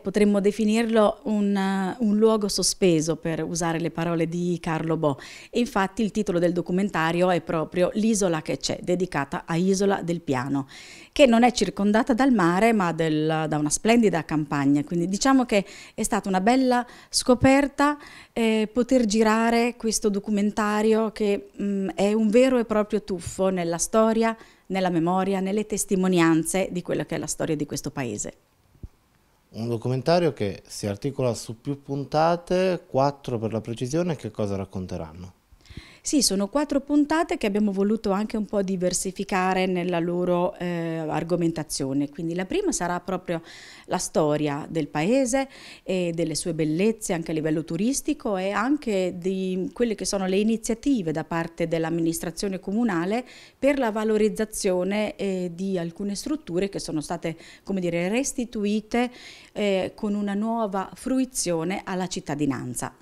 Potremmo definirlo un, eh, un, luogo sospeso, per usare le parole di Carlo Bo. E infatti il titolo del documentario è proprio L'isola che c'è, dedicata a Isola del Piano, che non è circondata dal mare ma del, da una splendida campagna. Quindi diciamo che è stata una bella scoperta eh, poter girare questo documentario che mh, mm, è un vero e proprio tuffo nella storia, nella memoria, nelle testimonianze di quella che è la storia di questo paese. Un documentario che si articola su più puntate, quattro per la precisione, che cosa racconteranno? Sì, sono quattro puntate che abbiamo voluto anche un po' diversificare nella loro eh, argomentazione. Quindi la prima sarà proprio la storia del paese e delle sue bellezze anche a livello turistico e anche di quelle che sono le iniziative da parte dell'amministrazione comunale per la valorizzazione eh, di alcune strutture che sono state, come dire, restituite eh, con una nuova fruizione alla cittadinanza.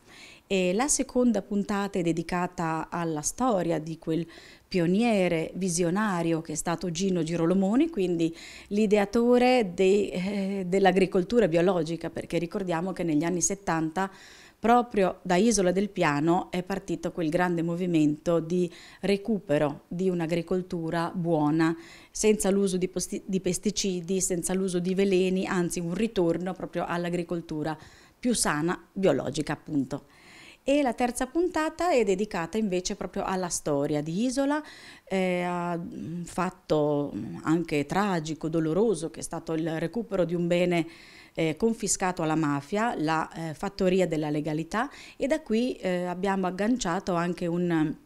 E la seconda puntata è dedicata alla storia di quel pioniere visionario che è stato Gino Girolomoni, quindi l'ideatore eh, dell'agricoltura biologica, perché ricordiamo che negli anni 70 proprio da Isola del Piano è partito quel grande movimento di recupero di un'agricoltura buona, senza l'uso di, di, pesticidi, senza l'uso di veleni, anzi un ritorno proprio all'agricoltura più sana, biologica appunto e la terza puntata è dedicata invece proprio alla storia di Isola, eh, a un fatto anche tragico, doloroso, che è stato il recupero di un bene eh, confiscato alla mafia, la eh, fattoria della legalità, e da qui eh, abbiamo agganciato anche un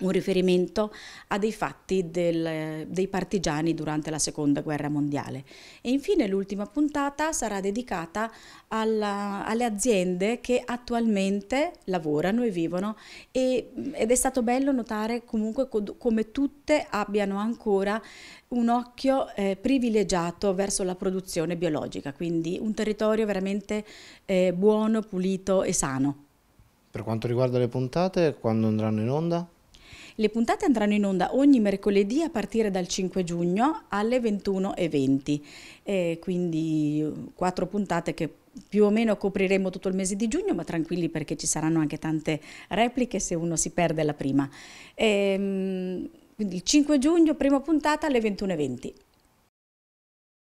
un riferimento a dei fatti del, dei partigiani durante la seconda guerra mondiale. E infine l'ultima puntata sarà dedicata alla, alle aziende che attualmente lavorano e vivono e, ed è stato bello notare comunque come tutte abbiano ancora un occhio eh, privilegiato verso la produzione biologica, quindi un territorio veramente eh, buono, pulito e sano. Per quanto riguarda le puntate, quando andranno in onda? Le puntate andranno in onda ogni mercoledì a partire dal 5 giugno alle 21.20, e quindi eh, quattro puntate che più o meno copriremo tutto il mese di giugno, ma tranquilli perché ci saranno anche tante repliche se uno si perde la prima. E, ehm, quindi il 5 giugno, prima puntata alle 21.20.